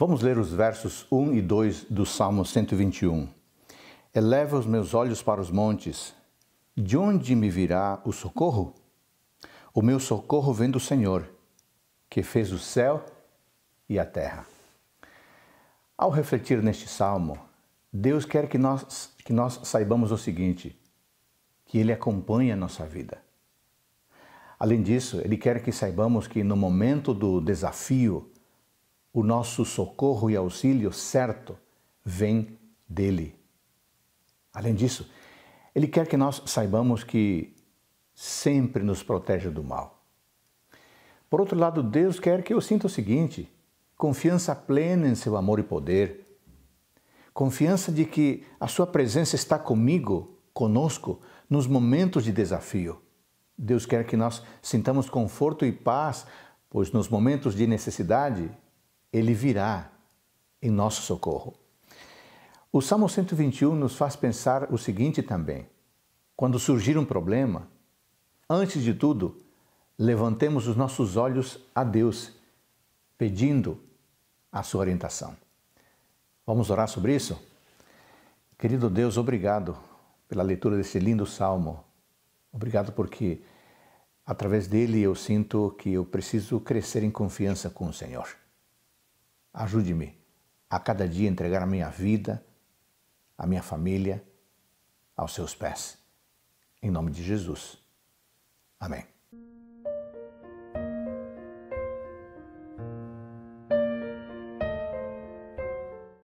Vamos ler os versos 1 e 2 do Salmo 121. Eleva os meus olhos para os montes. De onde me virá o socorro? O meu socorro vem do Senhor, que fez o céu e a terra. Ao refletir neste salmo, Deus quer que nós, que nós saibamos o seguinte: que Ele acompanha a nossa vida. Além disso, Ele quer que saibamos que no momento do desafio, o nosso socorro e auxílio certo vem dele. Além disso, ele quer que nós saibamos que sempre nos protege do mal. Por outro lado, Deus quer que eu sinta o seguinte: confiança plena em seu amor e poder, confiança de que a sua presença está comigo, conosco, nos momentos de desafio. Deus quer que nós sintamos conforto e paz, pois nos momentos de necessidade ele virá em nosso socorro. O Salmo 121 nos faz pensar o seguinte também: quando surgir um problema, antes de tudo, levantemos os nossos olhos a Deus, pedindo a sua orientação. Vamos orar sobre isso? Querido Deus, obrigado pela leitura desse lindo salmo. Obrigado porque através dele eu sinto que eu preciso crescer em confiança com o Senhor. Ajude-me a cada dia entregar a minha vida, a minha família aos seus pés. Em nome de Jesus. Amém.